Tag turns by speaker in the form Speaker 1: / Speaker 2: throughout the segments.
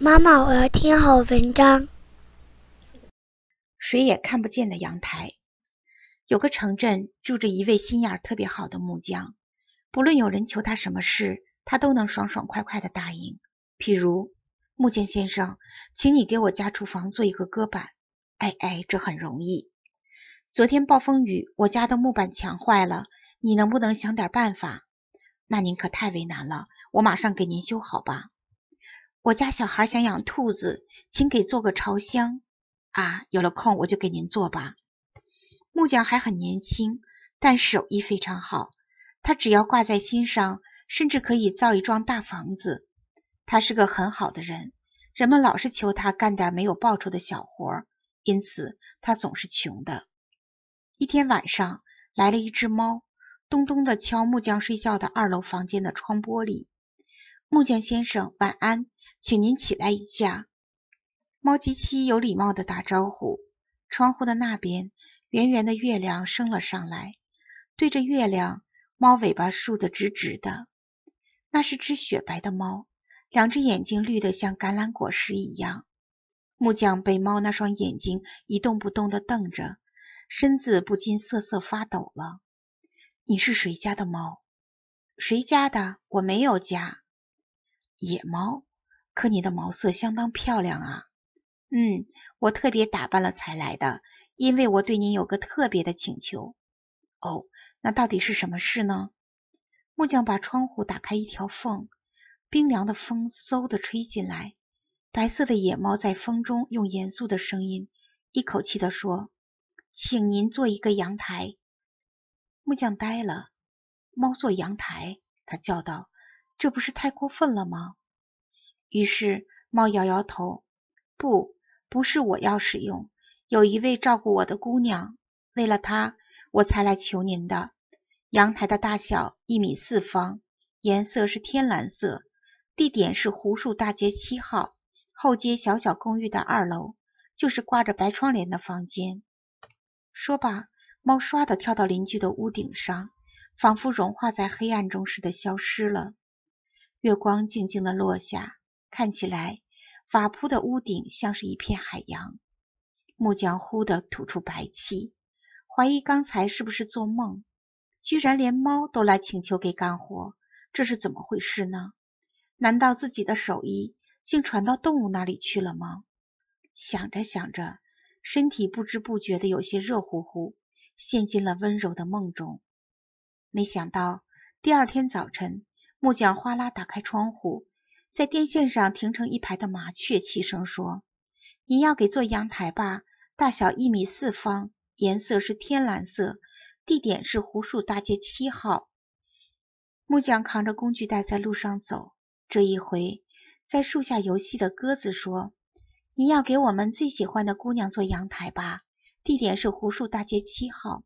Speaker 1: 妈妈，我要听好文章。谁也看不见的阳台。有个城镇，住着一位心眼特别好的木匠。不论有人求他什么事，他都能爽爽快快的答应。譬如，木匠先生，请你给我家厨房做一个搁板。哎哎，这很容易。昨天暴风雨，我家的木板墙坏了，你能不能想点办法？那您可太为难了，我马上给您修好吧。我家小孩想养兔子，请给做个朝香。啊！有了空我就给您做吧。木匠还很年轻，但手艺非常好。他只要挂在心上，甚至可以造一幢大房子。他是个很好的人，人们老是求他干点没有报酬的小活，因此他总是穷的。一天晚上，来了一只猫，咚咚的敲木匠睡觉的二楼房间的窗玻璃。木匠先生，晚安。请您起来一下，猫极其有礼貌的打招呼。窗户的那边，圆圆的月亮升了上来。对着月亮，猫尾巴竖得直直的。那是只雪白的猫，两只眼睛绿的像橄榄果实一样。木匠被猫那双眼睛一动不动的瞪着，身子不禁瑟瑟发抖了。你是谁家的猫？谁家的？我没有家，野猫。可你的毛色相当漂亮啊！嗯，我特别打扮了才来的，因为我对您有个特别的请求。哦，那到底是什么事呢？木匠把窗户打开一条缝，冰凉的风嗖地吹进来。白色的野猫在风中用严肃的声音一口气地说：“请您做一个阳台。”木匠呆了，猫做阳台？他叫道：“这不是太过分了吗？”于是，猫摇摇头：“不，不是我要使用。有一位照顾我的姑娘，为了她，我才来求您的。阳台的大小一米四方，颜色是天蓝色，地点是湖树大街七号后街小小公寓的二楼，就是挂着白窗帘的房间。”说罢，猫唰地跳到邻居的屋顶上，仿佛融化在黑暗中似的消失了。月光静静地落下。看起来法铺的屋顶像是一片海洋。木匠忽地吐出白气，怀疑刚才是不是做梦？居然连猫都来请求给干活，这是怎么回事呢？难道自己的手艺竟传到动物那里去了吗？想着想着，身体不知不觉地有些热乎乎，陷进了温柔的梦中。没想到第二天早晨，木匠哗啦打开窗户。在电线上停成一排的麻雀齐声说：“你要给做阳台吧，大小一米四方，颜色是天蓝色，地点是湖树大街七号。”木匠扛着工具袋在路上走。这一回，在树下游戏的鸽子说：“你要给我们最喜欢的姑娘做阳台吧，地点是湖树大街七号。”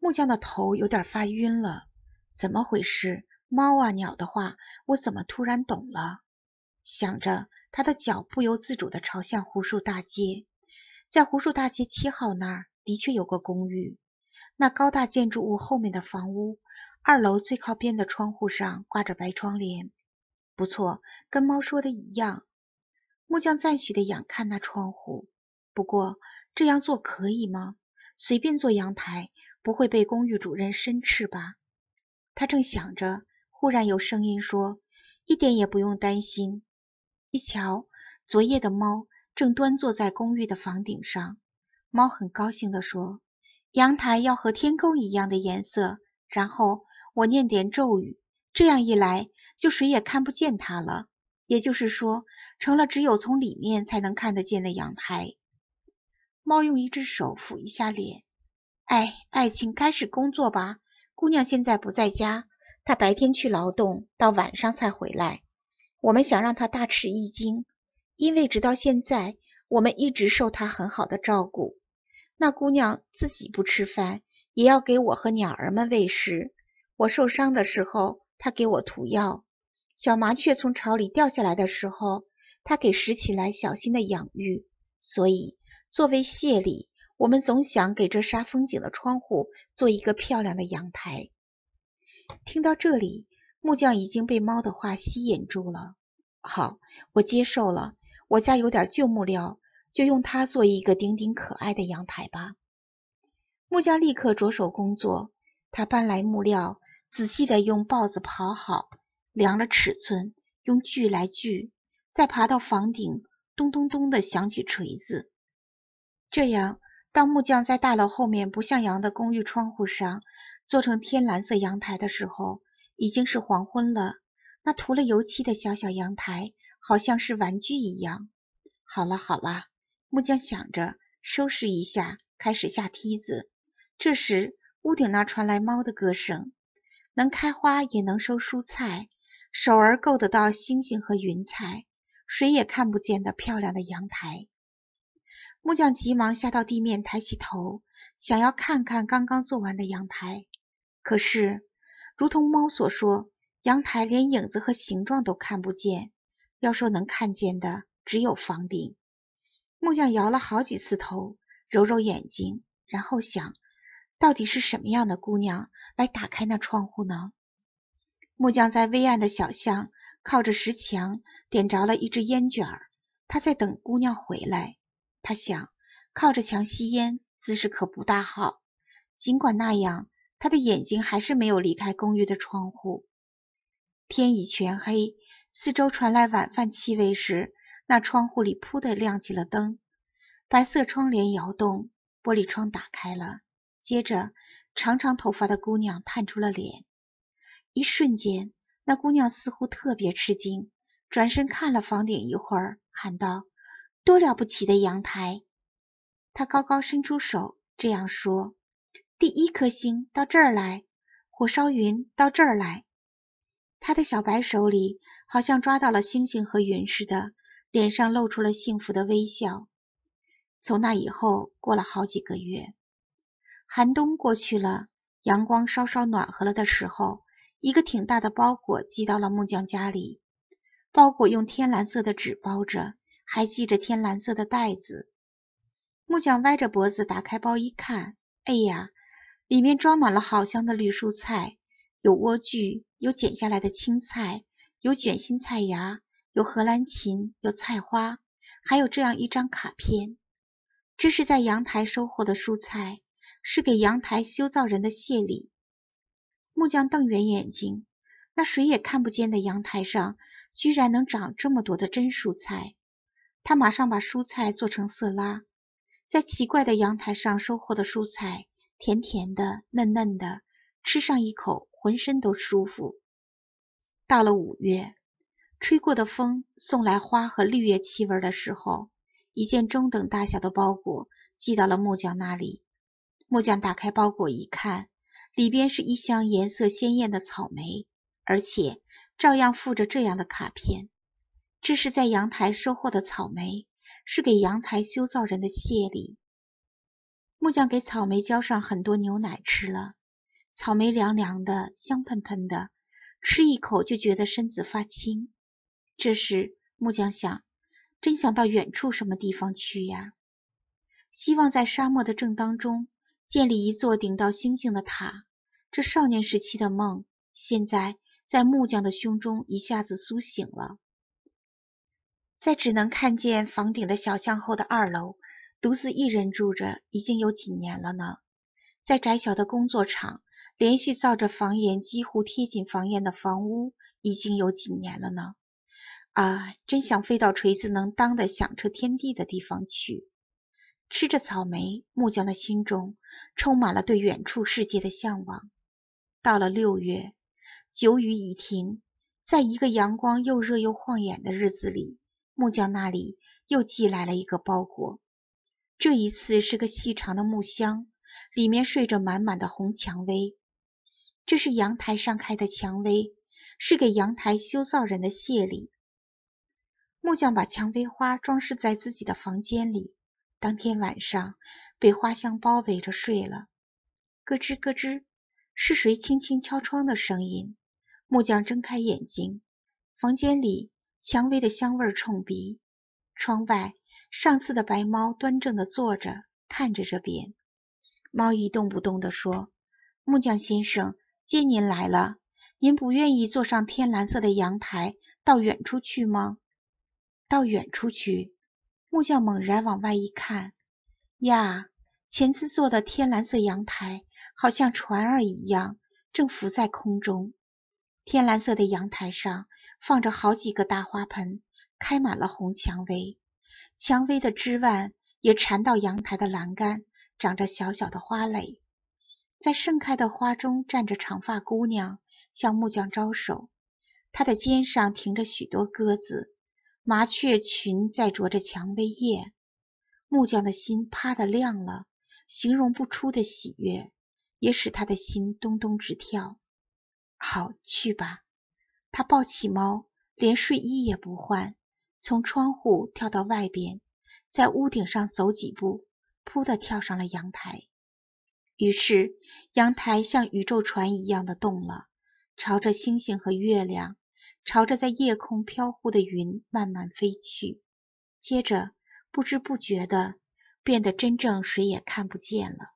Speaker 1: 木匠的头有点发晕了，怎么回事？猫啊鸟的话，我怎么突然懂了？想着，他的脚不由自主地朝向胡树大街，在胡树大街七号那儿的确有个公寓，那高大建筑物后面的房屋，二楼最靠边的窗户上挂着白窗帘，不错，跟猫说的一样。木匠赞许地仰看那窗户，不过这样做可以吗？随便做阳台，不会被公寓主任申斥吧？他正想着。忽然有声音说：“一点也不用担心。”一瞧，昨夜的猫正端坐在公寓的房顶上。猫很高兴地说：“阳台要和天空一样的颜色。”然后我念点咒语，这样一来，就谁也看不见它了。也就是说，成了只有从里面才能看得见的阳台。猫用一只手抚一下脸：“哎，爱情开始工作吧。姑娘现在不在家。”他白天去劳动，到晚上才回来。我们想让他大吃一惊，因为直到现在，我们一直受他很好的照顾。那姑娘自己不吃饭，也要给我和鸟儿们喂食。我受伤的时候，她给我涂药。小麻雀从巢里掉下来的时候，她给拾起来，小心的养育。所以，作为谢礼，我们总想给这杀风景的窗户做一个漂亮的阳台。听到这里，木匠已经被猫的话吸引住了。好，我接受了。我家有点旧木料，就用它做一个顶顶可爱的阳台吧。木匠立刻着手工作，他搬来木料，仔细地用刨子刨好，量了尺寸，用锯来锯，再爬到房顶，咚咚咚地响起锤子。这样，当木匠在大楼后面不向阳的公寓窗户上。做成天蓝色阳台的时候，已经是黄昏了。那涂了油漆的小小阳台，好像是玩具一样。好了好了，木匠想着，收拾一下，开始下梯子。这时，屋顶那传来猫的歌声。能开花，也能收蔬菜，手儿够得到星星和云彩，谁也看不见的漂亮的阳台。木匠急忙下到地面，抬起头，想要看看刚刚做完的阳台。可是，如同猫所说，阳台连影子和形状都看不见。要说能看见的，只有房顶。木匠摇了好几次头，揉揉眼睛，然后想，到底是什么样的姑娘来打开那窗户呢？木匠在微暗的小巷靠着石墙，点着了一支烟卷儿。他在等姑娘回来。他想，靠着墙吸烟姿势可不大好，尽管那样。他的眼睛还是没有离开公寓的窗户。天已全黑，四周传来晚饭气味时，那窗户里扑地亮起了灯，白色窗帘摇动，玻璃窗打开了。接着，长长头发的姑娘探出了脸。一瞬间，那姑娘似乎特别吃惊，转身看了房顶一会儿，喊道：“多了不起的阳台！”她高高伸出手，这样说。第一颗星到这儿来，火烧云到这儿来。他的小白手里好像抓到了星星和云似的，脸上露出了幸福的微笑。从那以后，过了好几个月，寒冬过去了，阳光稍稍暖和了的时候，一个挺大的包裹寄到了木匠家里。包裹用天蓝色的纸包着，还系着天蓝色的带子。木匠歪着脖子打开包一看，哎呀！里面装满了好香的绿蔬菜，有莴苣，有剪下来的青菜，有卷心菜芽，有荷兰芹，有菜花，还有这样一张卡片。这是在阳台收获的蔬菜，是给阳台修造人的谢礼。木匠瞪圆眼睛，那谁也看不见的阳台上居然能长这么多的真蔬菜。他马上把蔬菜做成色拉，在奇怪的阳台上收获的蔬菜。甜甜的、嫩嫩的，吃上一口，浑身都舒服。到了五月，吹过的风送来花和绿叶气味的时候，一件中等大小的包裹寄到了木匠那里。木匠打开包裹一看，里边是一箱颜色鲜艳的草莓，而且照样附着这样的卡片：“这是在阳台收获的草莓，是给阳台修造人的谢礼。”木匠给草莓浇上很多牛奶，吃了，草莓凉凉的，香喷喷的，吃一口就觉得身子发轻。这时，木匠想，真想到远处什么地方去呀？希望在沙漠的正当中建立一座顶到星星的塔。这少年时期的梦，现在在木匠的胸中一下子苏醒了。在只能看见房顶的小巷后的二楼。独自一人住着已经有几年了呢？在窄小的工作场连续造着房檐几乎贴紧房檐的房屋已经有几年了呢？啊，真想飞到锤子能当的响彻天地的地方去。吃着草莓，木匠的心中充满了对远处世界的向往。到了六月，久雨已停，在一个阳光又热又晃眼的日子里，木匠那里又寄来了一个包裹。这一次是个细长的木箱，里面睡着满满的红蔷薇。这是阳台上开的蔷薇，是给阳台修造人的谢礼。木匠把蔷薇花装饰在自己的房间里，当天晚上被花香包围着睡了。咯吱咯吱，是谁轻轻敲窗的声音？木匠睁开眼睛，房间里蔷薇的香味冲鼻，窗外。上次的白猫端正的坐着，看着这边。猫一动不动的说：“木匠先生，接您来了。您不愿意坐上天蓝色的阳台到远处去吗？到远处去。”木匠猛然往外一看，呀，前次坐的天蓝色阳台好像船儿一样，正浮在空中。天蓝色的阳台上放着好几个大花盆，开满了红蔷薇。蔷薇的枝蔓也缠到阳台的栏杆，长着小小的花蕾。在盛开的花中站着长发姑娘，向木匠招手。她的肩上停着许多鸽子，麻雀群在啄着蔷薇叶。木匠的心啪地亮了，形容不出的喜悦也使他的心咚咚直跳。好，去吧。他抱起猫，连睡衣也不换。从窗户跳到外边，在屋顶上走几步，扑地跳上了阳台。于是阳台像宇宙船一样的动了，朝着星星和月亮，朝着在夜空飘忽的云慢慢飞去。接着不知不觉地变得真正谁也看不见了。